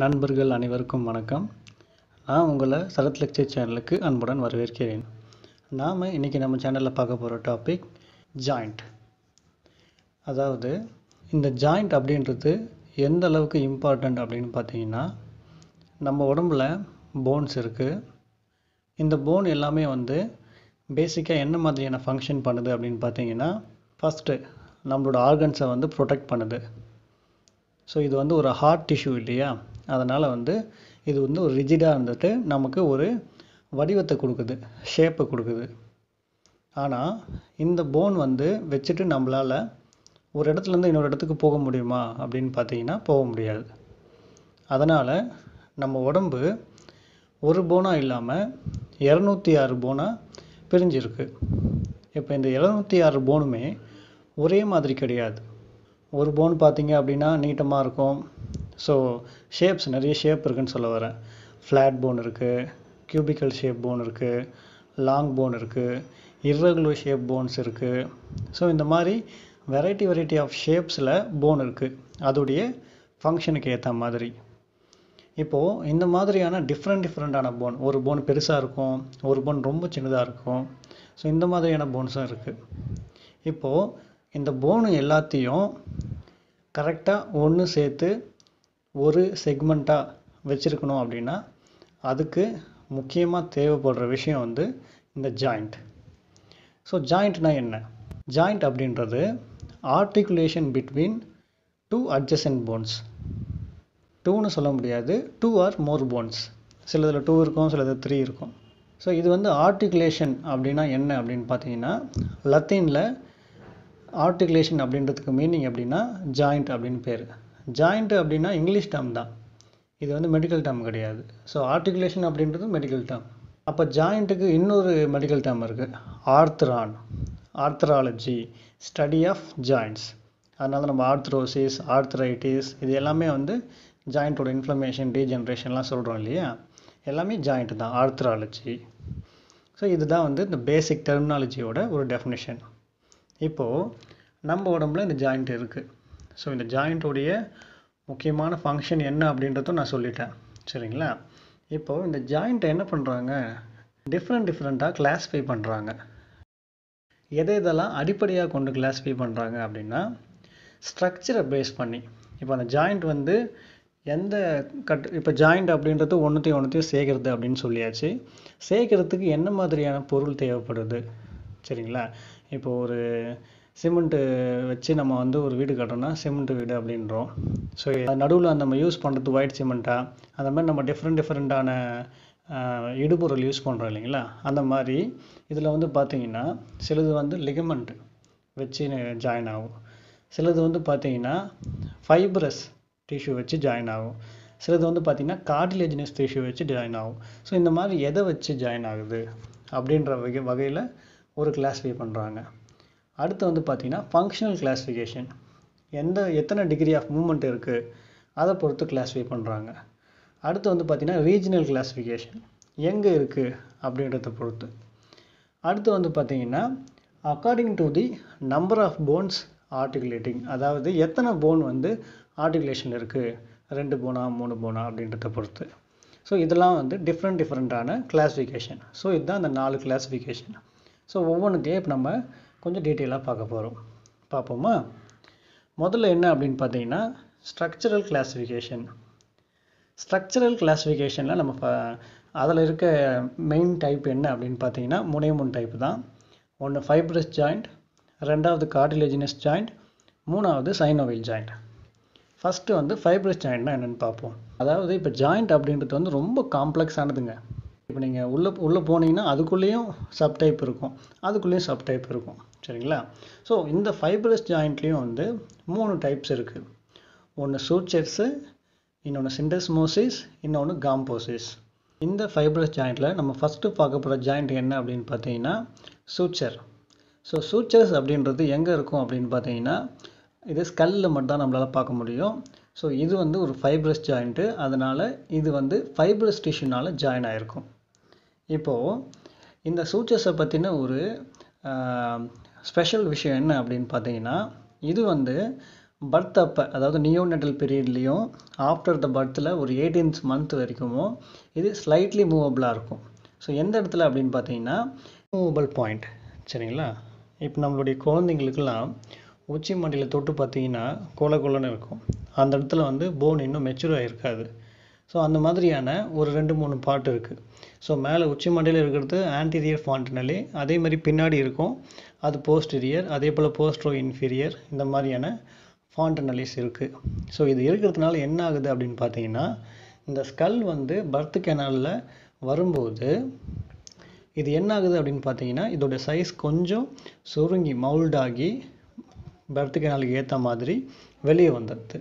நண்பர்கள் அனைவருக்கும் வணக்கம் நான் உங்களை சரத் லெக்சர் சேனலுக்கு அன்புடன் வரவேற்கிறேன் நாம் இன்றைக்கி நம்ம சேனலில் பார்க்க போகிற டாபிக் ஜாயிண்ட் அதாவது இந்த ஜாயிண்ட் அப்படின்றது எந்த அளவுக்கு இம்பார்ட்டண்ட் அப்படின்னு பார்த்தீங்கன்னா நம்ம உடம்புல போன்ஸ் இருக்குது இந்த போன் எல்லாமே வந்து பேசிக்காக என்ன மாதிரியான ஃபங்க்ஷன் பண்ணுது அப்படின்னு பார்த்தீங்கன்னா ஃபஸ்ட்டு நம்மளோட ஆர்கன்ஸை வந்து ப்ரொடெக்ட் பண்ணுது ஸோ இது வந்து ஒரு ஹார்ட் டிஷ்யூ இல்லையா அதனால் வந்து இது வந்து ஒரு ரிஜிடாக இருந்துட்டு நமக்கு ஒரு வடிவத்தை கொடுக்குது ஷேப்பை கொடுக்குது ஆனால் இந்த போன் வந்து வச்சுட்டு நம்மளால் ஒரு இடத்துலேருந்து இன்னொரு இடத்துக்கு போக முடியுமா அப்படின்னு பார்த்தீங்கன்னா போக முடியாது அதனால் நம்ம உடம்பு ஒரு போனாக இல்லாமல் இரநூத்தி ஆறு போனாக பிரிஞ்சிருக்கு இப்போ இந்த இரநூத்தி ஆறு போனுமே ஒரே மாதிரி கிடையாது ஒரு போன் பார்த்தீங்க அப்படின்னா நீட்டமாக இருக்கும் ஸோ ஷேப்ஸ் நிறைய ஷேப் இருக்குன்னு சொல்ல வரேன் ஃப்ளாட் போன் இருக்குது க்யூபிக்கல் ஷேப் போன் இருக்குது லாங் போன் இருக்குது இர்ரெகுலர் ஷேப் போன்ஸ் இருக்குது ஸோ இந்த மாதிரி வெரைட்டி வெரைட்டி ஆஃப் ஷேப்ஸில் போன் இருக்குது அதோடைய ஃபங்க்ஷனுக்கு ஏற்ற மாதிரி இப்போது இந்த மாதிரியான டிஃப்ரெண்ட் டிஃப்ரெண்ட்டான போன் ஒரு போன் பெருசாக இருக்கும் ஒரு போன் ரொம்ப சின்னதாக இருக்கும் ஸோ இந்த மாதிரியான போன்ஸும் இருக்குது இப்போது இந்த போனு எல்லாத்தையும் கரெக்டாக ஒன்று சேர்த்து ஒரு செக்மெண்ட்டாக வச்சுருக்கணும் அப்படின்னா அதுக்கு முக்கியமாக தேவைப்படுற விஷயம் வந்து இந்த ஜாயிண்ட் ஸோ ஜாயிண்ட்னா என்ன ஜாயிண்ட் அப்படின்றது articulation between two adjacent bones டூன்னு சொல்ல முடியாது டூ ஆர் மோர் போன்ஸ் சில இதில் டூ இருக்கும் சில இதில் த்ரீ இருக்கும் ஸோ இது வந்து ஆர்டிகுலேஷன் அப்படின்னா என்ன அப்படின்னு பார்த்தீங்கன்னா லத்தீனில் ஆர்டிகுலேஷன் அப்படின்றதுக்கு மீனிங் அப்படின்னா ஜாயிண்ட் அப்படின்னு பேர் ஜாயிண்ட் அப்படின்னா இங்கிலீஷ் டேம் தான் இது வந்து மெடிக்கல் டேர்ம் கிடையாது ஸோ ஆர்டிகுலேஷன் அப்படின்றது மெடிக்கல் டேம் அப்போ ஜாயிண்ட்டுக்கு இன்னொரு மெடிக்கல் டேர்ம் இருக்குது arthron arthrology study of joints அதனால் நம்ம ஆர்த்ரோசிஸ் ஆர்த்ரைட்டிஸ் இது எல்லாமே வந்து ஜாயிண்ட்டோட இன்ஃப்ளமேஷன் டீஜென்ரேஷன்லாம் சொல்கிறோம் இல்லையா எல்லாமே ஜாயிண்ட் தான் ஆர்த்ராலஜி ஸோ இதுதான் வந்து இந்த பேசிக் டெர்மினாலஜியோட ஒரு டெஃபினேஷன் இப்போது நம்ம உடம்புல இந்த ஜாயிண்ட் இருக்குது ஸோ இந்த ஜாயிண்ட்டுடைய முக்கியமான ஃபங்க்ஷன் என்ன அப்படின்றதும் நான் சொல்லிட்டேன் சரிங்களா இப்போது இந்த ஜாயிண்ட்டை என்ன பண்ணுறாங்க டிஃப்ரெண்ட் டிஃப்ரெண்ட்டாக கிளாஸிஃபை பண்ணுறாங்க எதை இதெல்லாம் அடிப்படையாக கொண்டு கிளாஸிஃபை பண்ணுறாங்க அப்படின்னா ஸ்ட்ரக்சரை பேஸ் பண்ணி இப்போ அந்த ஜாயிண்ட் வந்து எந்த கட் இப்போ ஜாயிண்ட் அப்படின்றது ஒன்றுத்தையும் ஒன்றுத்தையும் சேர்க்கறது அப்படின்னு சொல்லியாச்சு சேர்க்கறதுக்கு என்ன மாதிரியான பொருள் தேவைப்படுது சரிங்களா இப்போ ஒரு சிமெண்ட்டு வச்சு நம்ம வந்து ஒரு வீடு கட்டணும்னா சிமெண்ட் வீடு அப்படின்றோம் ஸோ நடுவில் நம்ம யூஸ் பண்ணுறது ஒயிட் சிமெண்ட்டாக அந்த மாதிரி நம்ம டிஃப்ரெண்ட் டிஃப்ரெண்ட்டான இடுபொருள் யூஸ் பண்ணுறோம் இல்லைங்களா அந்த மாதிரி இதில் வந்து பார்த்தீங்கன்னா சிலது வந்து லிகமெண்ட் வச்சு ஜாயின் ஆகும் சிலது வந்து பார்த்தீங்கன்னா ஃபைப்ரஸ் டிஷ்யூ வச்சு ஜாயின் ஆகும் சிலது வந்து பார்த்திங்கன்னா கார்டிலேஜினஸ் டிஷ்யூ வச்சு ஜாயின் ஆகும் ஸோ இந்த மாதிரி எதை வச்சு ஜாயின் ஆகுது அப்படின்ற வகை வகையில் ஒரு கிளாஸிஃபை பண்ணுறாங்க அடுத்து வந்து பார்த்திங்கன்னா ஃபங்க்ஷனல் கிளாஸிஃபிகேஷன் எந்த எத்தனை டிகிரி ஆஃப் மூமெண்ட் இருக்குது அதை பொறுத்து கிளாஸிஃபை பண்ணுறாங்க அடுத்து வந்து பார்த்திங்கன்னா ரீஜினல் கிளாஸிஃபிகேஷன் எங்கே இருக்குது அப்படின்றத பொறுத்து அடுத்து வந்து பார்த்திங்கன்னா according to the number of bones articulating அதாவது எத்தனை போன் வந்து ஆர்டிகுலேஷன் இருக்குது ரெண்டு போனா மூணு போனா அப்படின்றத பொறுத்து ஸோ இதெல்லாம் வந்து டிஃப்ரெண்ட் டிஃப்ரெண்ட்டான கிளாஸிஃபிகேஷன் ஸோ இதுதான் அந்த நாலு கிளாஸிஃபிகேஷன் ஸோ ஒவ்வொன்றுத்தையும் இப்போ நம்ம கொஞ்சம் டீட்டெயிலாக பார்க்க போகிறோம் பார்ப்போமா முதல்ல என்ன அப்படின்னு பார்த்தீங்கன்னா ஸ்ட்ரக்சரல் கிளாஸிஃபிகேஷன் ஸ்ட்ரக்சரல் கிளாஸிஃபிகேஷனில் நம்ம அதில் இருக்க மெயின் டைப் என்ன அப்படின்னு பார்த்தீங்கன்னா மூணே டைப் தான் ஒன்று ஃபைப்ரஸ் ஜாயிண்ட் ரெண்டாவது கார்டிலேஜினஸ் ஜாயிண்ட் மூணாவது சைனோவில் ஜாயிண்ட் ஃபஸ்ட்டு வந்து ஃபைப்ரஸ் ஜாயிண்ட்னா என்னென்னு பார்ப்போம் அதாவது இப்போ ஜாயிண்ட் அப்படின்றது வந்து ரொம்ப காம்ப்ளெக்ஸானதுங்க இப்போ நீங்கள் உள்ளே உள்ளே போனீங்கன்னா அதுக்குள்ளேயும் சப்டைப் இருக்கும் அதுக்குள்ளேயும் சப்டைப் இருக்கும் சரிங்களா ஸோ இந்த ஃபைப்ரஸ் ஜாயிண்ட்லேயும் வந்து மூணு டைப்ஸ் இருக்குது ஒன்று சூட்செட்ஸு இன்னொன்று சிண்டஸ்மோசிஸ் இன்னொன்று காம்போசிஸ் இந்த ஃபைப்ரஸ் ஜாயிண்ட்டில் நம்ம ஃபஸ்ட்டு பார்க்க போகிற ஜாயிண்ட் என்ன அப்படின்னு பார்த்தீங்கன்னா சூச்சர் ஸோ சூச்சர்ஸ் அப்படின்றது எங்கே இருக்கும் அப்படின்னு பார்த்தீங்கன்னா இது ஸ்கல்லில் மட்டும்தான் நம்மளால் பார்க்க முடியும் ஸோ இது வந்து ஒரு ஃபைப்ரஸ் ஜாயிண்ட்டு அதனால் இது வந்து ஃபைப்ரஸ் டிஷ்யூனால் ஜாயின் ஆகிருக்கும் இப்போது இந்த சூச்சர்ஸை பற்றின ஒரு ஸ்பெஷல் விஷயம் என்ன அப்படின்னு பார்த்தீங்கன்னா இது வந்து பர்த் அப்போ அதாவது நெட்டல் பீரியட்லேயும் ஆஃப்டர் த பர்த்தில் ஒரு எயிட்டீன்த் மந்த் வரைக்கும் இது ஸ்லைட்லி மூவபிளாக இருக்கும் ஸோ எந்த இடத்துல அப்படின்னு பார்த்தீங்கன்னா மூவபிள் பாயிண்ட் சரிங்களா இப்போ நம்மளுடைய குழந்தைங்களுக்கெல்லாம் உச்சி மண்டியில் தொட்டு பார்த்தீங்கன்னா கோல கோலன்னு இருக்கும் அந்த இடத்துல வந்து போன் இன்னும் மெச்சூர் ஆகிருக்காது ஸோ அந்த மாதிரியான ஒரு ரெண்டு மூணு பாட்டு இருக்குது ஸோ மேலே உச்சி மண்டையில் இருக்கிறது ஆன்டீரியர் ஃபான்டினலே அதே மாதிரி பின்னாடி இருக்கும் அது போஸ்டீரியர் அதே போல் போஸ்ட்ரோ இன்ஃபீரியர் இந்த மாதிரியான ஃபான்டனலிஸ் இருக்குது ஸோ இது இருக்கிறதுனால என்ன ஆகுது அப்படின்னு பார்த்தீங்கன்னா இந்த ஸ்கல் வந்து பர்த் கெனாலில் வரும்போது இது என்ன ஆகுது அப்படின்னு பார்த்தீங்கன்னா இதோட சைஸ் கொஞ்சம் சுருங்கி மவுல்டாகி பர்த் கெனாலுக்கு ஏற்ற மாதிரி வெளியே வந்துடுது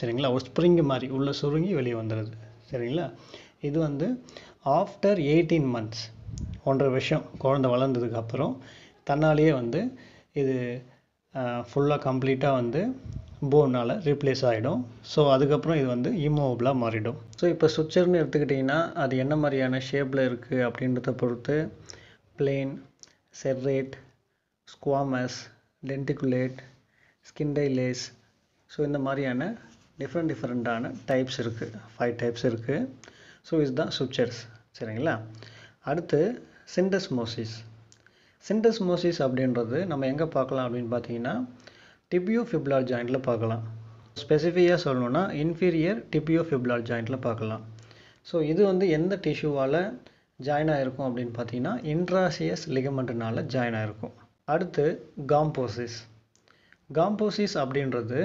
சரிங்களா ஒரு ஸ்ப்ரிங்கு மாதிரி உள்ளே சுருங்கி வெளியே வந்துடுது சரிங்களா இது வந்து ஆஃப்டர் எயிட்டீன் மந்த்ஸ் ஒன்றரை வருஷம் குழந்தை வளர்ந்ததுக்கு அப்புறம் தன்னாலேயே வந்து இது ஃபுல்லாக கம்ப்ளீட்டாக வந்து போனால் ரீப்ளேஸ் ஆகிடும் ஸோ அதுக்கப்புறம் இது வந்து இம்மூவபிளாக மாறிடும் ஸோ இப்போ சுவிட்சர்னு எடுத்துக்கிட்டிங்கன்னா அது என்ன மாதிரியான ஷேப்பில் இருக்குது அப்படின்றத பொறுத்து plane serrate squamous denticulate schindylesis so இந்த மாதிரியான டிஃப்ரெண்ட் டிஃப்ரெண்ட்டான டைப்ஸ் இருக்குது ஃபைவ் டைப்ஸ் இருக்குது ஸோ இதுதான் சுவிச்சர்ஸ் சரிங்களா அடுத்து சிண்டஸ்மோசிஸ் சிண்டஸ்மோசிஸ் அப்படின்றது நம்ம எங்கே பார்க்கலாம் அப்படின்னு பார்த்தீங்கன்னா டிபியோ ஃபிப்லார் ஜாயிண்ட்டில் பார்க்கலாம் ஸ்பெசிஃபிக்காக சொல்லணும்னா இன்ஃபீரியர் டிபியோ ஃபிப்லார் ஜாயிண்டில் பார்க்கலாம் ஸோ இது வந்து எந்த டிஷ்யூவால் ஜாயின் ஆகிருக்கும் அப்படின்னு பார்த்தீங்கன்னா இன்ட்ராசியஸ் லிகமெண்ட்னால ஜாயின் ஆகிருக்கும் அடுத்து காம்போசிஸ் காம்போசிஸ் அப்படின்றது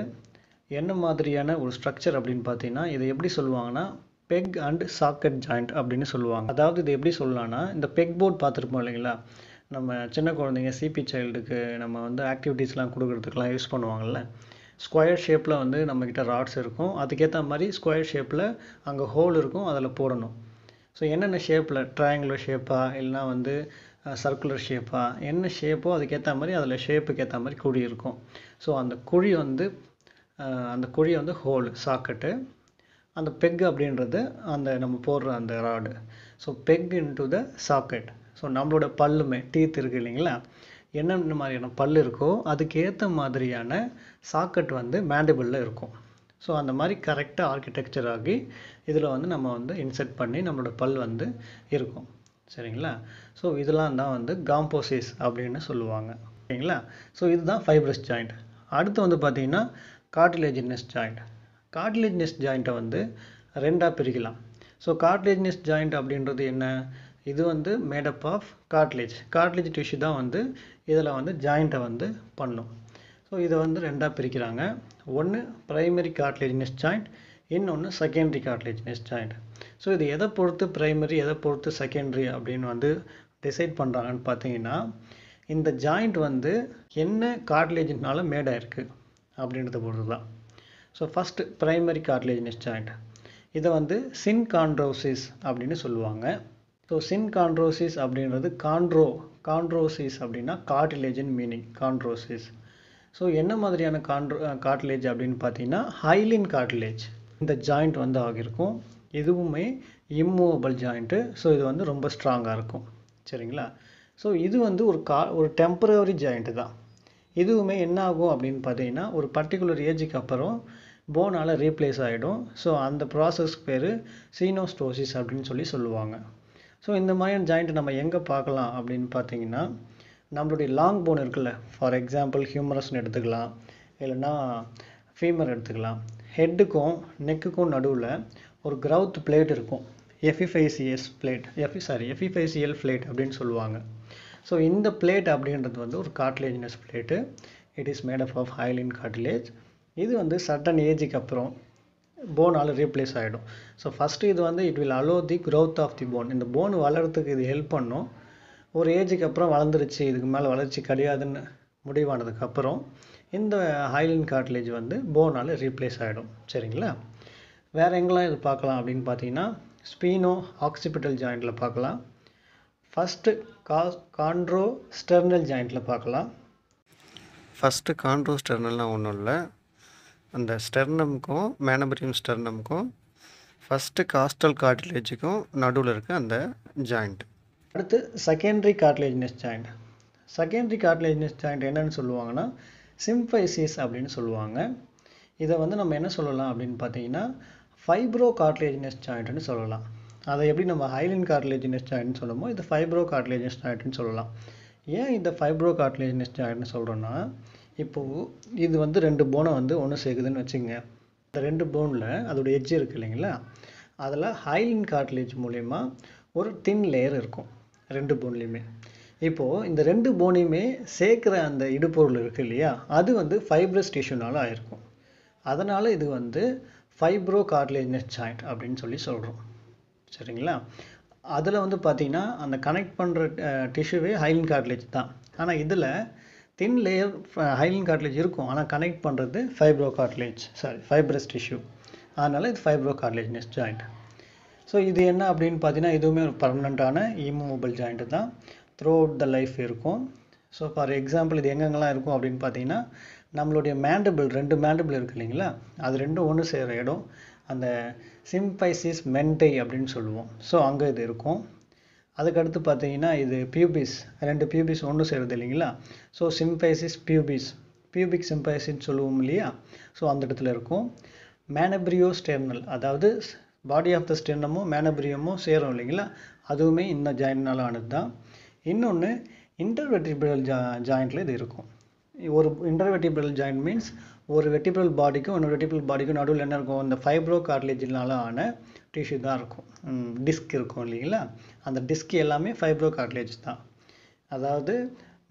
என்ன மாதிரியான ஒரு ஸ்ட்ரக்சர் அப்படின்னு பார்த்தீங்கன்னா இதை எப்படி சொல்லுவாங்கன்னா பெக் அண்ட் சாக்கெட் ஜாயிண்ட் அப்படின்னு சொல்லுவாங்க அதாவது இது எப்படி சொல்லலாம்னா இந்த பெக் போர்ட் பார்த்துருப்போம் இல்லைங்களா நம்ம சின்ன குழந்தைங்க சிபி சைல்டுக்கு நம்ம வந்து ஆக்டிவிட்டீஸ்லாம் கொடுக்குறதுக்கெலாம் யூஸ் பண்ணுவாங்கள்ல ஸ்கொயர் ஷேப்பில் வந்து நம்மக்கிட்ட ராட்ஸ் இருக்கும் அதுக்கேற்ற மாதிரி ஸ்கொயர் ஷேப்பில் அங்கே ஹோல் இருக்கும் அதில் போடணும் ஸோ என்னென்ன ஷேப்பில் ட்ரையாங்குலர் ஷேப்பாக இல்லைனா வந்து சர்க்குலர் ஷேப்பாக என்ன ஷேப்போ அதுக்கேற்ற மாதிரி அதில் ஷேப்புக்கு ஏற்ற மாதிரி குழி இருக்கும் ஸோ அந்த குழி வந்து அந்த குழி வந்து ஹோல் சாக்கெட்டு அந்த பெக் அப்படின்றது அந்த நம்ம போடுற அந்த rod so peg into the socket so நம்மளோட பல்லுமே டீத் இருக்குது இல்லைங்களா என்னென்ன மாதிரியான பல் இருக்கோ அதுக்கேற்ற மாதிரியான சாக்கெட் வந்து மேண்டிபிளில் இருக்கும் ஸோ அந்த மாதிரி கரெக்டாக ஆர்கிடெக்சர் ஆகி இதில் வந்து நம்ம வந்து இன்செர்ட் பண்ணி நம்மளோட பல் வந்து இருக்கும் சரிங்களா ஸோ இதெல்லாம் தான் வந்து காம்போசிஸ் அப்படின்னு சொல்லுவாங்க சரிங்களா ஸோ இதுதான் ஃபைப்ரஸ் ஜாயிண்ட் அடுத்து வந்து பார்த்திங்கன்னா கார்டிலேஜினஸ் ஜாயிண்ட் கார்டிலேஜ்னஸ் ஜாயிண்ட்டை வந்து ரெண்டாக பிரிக்கலாம் ஸோ கார்ட்லேஜ்னஸ் ஜாயிண்ட் அப்படின்றது என்ன இது வந்து made up of cartilage cartilage tissue தான் வந்து இதில் வந்து ஜாயிண்ட்டை வந்து பண்ணும் ஸோ இதை வந்து ரெண்டாக பிரிக்கிறாங்க ஒன்று ப்ரைமரி கார்ட்லேஜ்னஸ் ஜாயிண்ட் இன்னொன்று செகண்டரி கார்ட்லேஜ்னஸ் ஜாயிண்ட் ஸோ இது எதை பொறுத்து ப்ரைமரி எதை பொறுத்து செகண்டரி அப்படின்னு வந்து டிசைட் பண்ணுறாங்கன்னு பார்த்தீங்கன்னா இந்த ஜாயிண்ட் வந்து என்ன கார்ட்லேஜினால மேடாக இருக்குது அப்படின்றத பொறுத்து தான் so first primary cartilaginous joint இதை வந்து சின் கான்ட்ரோசிஸ் அப்படின்னு சொல்லுவாங்க ஸோ சின் கான்ட்ரோசிஸ் அப்படின்றது கான்ட்ரோ கான்ட்ரோசிஸ் அப்படின்னா கார்டிலேஜின் மீனிங் கான்ட்ரோசிஸ் ஸோ என்ன மாதிரியான கான்ட்ரோ கார்டிலேஜ் அப்படின்னு பார்த்தீங்கன்னா ஹைலின் கார்டிலேஜ் இந்த ஜாயிண்ட் வந்து ஆகியிருக்கும் இதுவுமே இம்மூவபிள் ஜாயிண்ட்டு ஸோ இது வந்து ரொம்ப ஸ்ட்ராங்காக இருக்கும் சரிங்களா ஸோ இது வந்து ஒரு கா ஒரு டெம்பரவரி ஜாயிண்ட்டு தான் இதுவுமே என்ன ஆகும் அப்படின்னு பார்த்தீங்கன்னா ஒரு பர்டிகுலர் ஏஜுக்கு அப்புறம் போனால் ரீப்ளேஸ் ஆகிடும் ஸோ அந்த ப்ராசஸ்க்கு பேர் சீனோஸ்டோசிஸ் அப்படின்னு சொல்லி சொல்லுவாங்க ஸோ இந்த மாதிரியான ஜாயிண்ட்டை நம்ம எங்கே பார்க்கலாம் அப்படின்னு பார்த்தீங்கன்னா நம்மளுடைய லாங் போன் இருக்குல்ல ஃபார் எக்ஸாம்பிள் ஹியூமரஸ்னு எடுத்துக்கலாம் இல்லைன்னா ஃபீமர் எடுத்துக்கலாம் ஹெட்டுக்கும் நெக்குக்கும் நடுவில் ஒரு க்ரௌத் பிளேட் இருக்கும் எஃபிஃபைசிஎஸ் பிளேட் எஃபி சாரி எஃபிஃபைசிஎல் பிளேட் அப்படின்னு சொல்லுவாங்க ஸோ இந்த பிளேட் அப்படின்றது வந்து ஒரு cartilaginous plate it is made up of hyaline cartilage இது வந்து சட்டன் ஏஜுக்கு அப்புறம் போனால் ரீப்ளேஸ் ஆகிடும் ஸோ ஃபஸ்ட்டு இது வந்து it will allow the growth of the bone இந்த போன் வளர்கிறதுக்கு இது ஹெல்ப் பண்ணும் ஒரு ஏஜுக்கு அப்புறம் வளர்ந்துருச்சு இதுக்கு மேலே வளர்ச்சி கிடையாதுன்னு முடிவானதுக்கப்புறம் இந்த ஹைலின் கார்ட்லேஜ் வந்து போனால் ரீப்ளேஸ் ஆகிடும் சரிங்களா வேறு எங்கெல்லாம் இது பார்க்கலாம் அப்படின்னு பார்த்தீங்கன்னா ஸ்பீனோ ஆக்சிபிட்டல் ஜாயிண்டில் பார்க்கலாம் ஃபஸ்ட்டு கா கான்ட்ரோ ஸ்டெர்னல் ஜாயிண்டில் பார்க்கலாம் ஃபஸ்ட்டு கான்ட்ரோ ஸ்டெர்னல்னால் ஒன்றும் இல்லை அந்த ஸ்டெர்னமுக்கும் மேனபரியம் ஸ்டெர்னமுக்கும் ஃபஸ்ட்டு காஸ்டல் கார்டிலேஜுக்கும் நடுவில் இருக்க அந்த ஜாயிண்ட் அடுத்து secondary cartilaginous joint secondary cartilaginous joint என்னன்னு சொல்லுவாங்கன்னா சிம்பைசிஸ் அப்படின்னு சொல்லுவாங்க இதை வந்து நம்ம என்ன சொல்லலாம் அப்படின்னு பார்த்தீங்கன்னா ஃபைப்ரோ கார்டிலேஜினஸ் ஜாயிண்ட்னு சொல்லலாம் அதை எப்படி நம்ம ஹைலின் கார்டிலேஜினஸ் ஜாயிண்ட்னு சொல்லுமோ இது ஃபைப்ரோ கார்டிலேஜினஸ் ஜாயிண்ட்னு சொல்லலாம் ஏன் இந்த ஃபைப்ரோ கார்டிலேஜினஸ் ஜாயிண்ட்னு சொல்கிறோன்னா இப்போது இது வந்து ரெண்டு போனை வந்து ஒன்று சேர்க்குதுன்னு வச்சுங்க இந்த ரெண்டு போனில் அதோடய எட்ஜ் இருக்குது இல்லைங்களா அதில் ஹைலின் கார்ட்லேஜ் மூலயமா ஒரு தின் லேயர் இருக்கும் ரெண்டு போன்லேயுமே இப்போது இந்த ரெண்டு போனையுமே சேர்க்குற அந்த இடுப்பொருள் இருக்குது இல்லையா அது வந்து ஃபைப்ரஸ் டிஷ்யூனால் ஆயிருக்கும் அதனால் இது வந்து ஃபைப்ரோ கார்ட்லேஜ்னஸ் ஜாயிண்ட் அப்படின்னு சொல்லி சொல்கிறோம் சரிங்களா அதில் வந்து பார்த்திங்கன்னா அந்த கனெக்ட் பண்ணுற டிஷ்யூவே ஹைலின் கார்ட்லேஜ் தான் ஆனால் இதில் தின் லேயர் ஹைலின் கார்ட்லேஜ் இருக்கும் ஆனால் கனெக்ட் பண்ணுறது fibro cartilage sorry fibrous tissue அதனால் இது ஃபைப்ரோ நெஸ்ட் ஜாயிண்ட் ஸோ இது என்ன அப்படின்னு பார்த்தீங்கன்னா இதுவுமே ஒரு பர்மனண்ட்டான இமூவபிள் ஜாயிண்ட்டு தான் த்ரூ அவுட் த லைஃப் இருக்கும் ஸோ ஃபார் எக்ஸாம்பிள் இது எங்கெங்கெல்லாம் இருக்கும் அப்படின்னு பார்த்தீங்கன்னா நம்மளுடைய மேண்டபிள் ரெண்டு மேண்டபிள் இருக்குது இல்லைங்களா அது ரெண்டும் ஒன்று சேர்கிற இடம் அந்த சிம்பைசிஸ் மென்டை அப்படின்னு சொல்லுவோம் ஸோ அங்கே இது இருக்கும் அதுக்கடுத்து பார்த்தீங்கன்னா இது பியூபிஸ் ரெண்டு பியூபிஸ் ஒன்று சேருது இல்லைங்களா ஸோ சிம்பைசிஸ் பியூபிஸ் பியூபிக் சிம்பைசின்னு சொல்லுவோம் இல்லையா ஸோ அந்த இடத்துல இருக்கும் மேனபிரியோ ஸ்டெர்னல் அதாவது பாடி ஆஃப் த ஸ்டெர்னமும் மேனப்ரியமும் சேரும் இல்லைங்களா அதுவுமே இந்த ஜாயின்னால் ஆனது தான் இன்னொன்று இன்டர்வெட்டிபிரல் ஜா ஜாயிண்டில் இது இருக்கும் ஒரு இன்டர்வெட்டிபிரல் ஜாயிண்ட் மீன்ஸ் ஒரு வெட்டிபிரல் பாடிக்கும் இன்னொரு வெட்டிபிரல் பாடிக்கும் நடுவில் என்ன இருக்கும் இந்த ஃபைப்ரோ கார்டிலேஜினால ஆன டிஷ்யூ தான் இருக்கும் டிஸ்க் இருக்கும் இல்லைங்களா அந்த டிஸ்க் எல்லாமே ஃபைப்ரோ கார்டிலேஜ் தான் அதாவது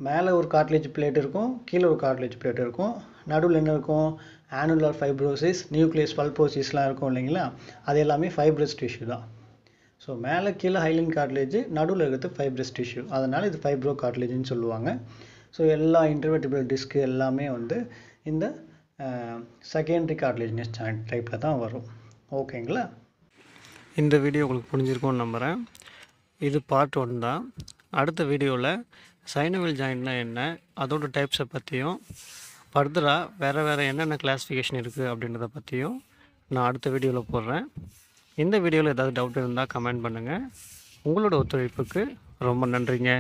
மேலே ஒரு கார்ட்லேஜ் பிளேட் இருக்கும் கீழே ஒரு கார்ட்லேஜ் பிளேட் இருக்கும் நடுவில் என்ன இருக்கும் ஆனுலர் ஃபைப்ரோசிஸ் நியூக்ளியஸ் பல்போசிஸ்லாம் இருக்கும் இல்லைங்களா அது எல்லாமே ஃபைப்ரஸ் டிஷ்யூ தான் ஸோ மேலே கீழே ஹைலின் கார்ட்லேஜ் நடுவில் இருக்கிறது ஃபைப்ரஸ் டிஷ்யூ அதனால் இது ஃபைப்ரோ கார்ட்லேஜ்னு சொல்லுவாங்க ஸோ எல்லா இன்டர்வெட்டிபிள் டிஸ்க் எல்லாமே வந்து இந்த செகண்டரி கார்டிலேஜினஸ் ஜாயிண்ட் டைப்பில் தான் வரும் ஓகேங்களா இந்த வீடியோ உங்களுக்கு புரிஞ்சிருக்கும்னு நம்புகிறேன் இது பார்ட் ஒன் தான் அடுத்த வீடியோவில் சைனவில் ஜாயின்னா என்ன அதோட டைப்ஸை பற்றியும் ஃபர்தராக வேறு வேறு என்னென்ன கிளாஸிஃபிகேஷன் இருக்குது அப்படின்றத பற்றியும் நான் அடுத்த வீடியோவில் போடுறேன் இந்த வீடியோவில் ஏதாவது டவுட் இருந்தால் கமெண்ட் பண்ணுங்கள் உங்களோட ஒத்துழைப்புக்கு ரொம்ப நன்றிங்க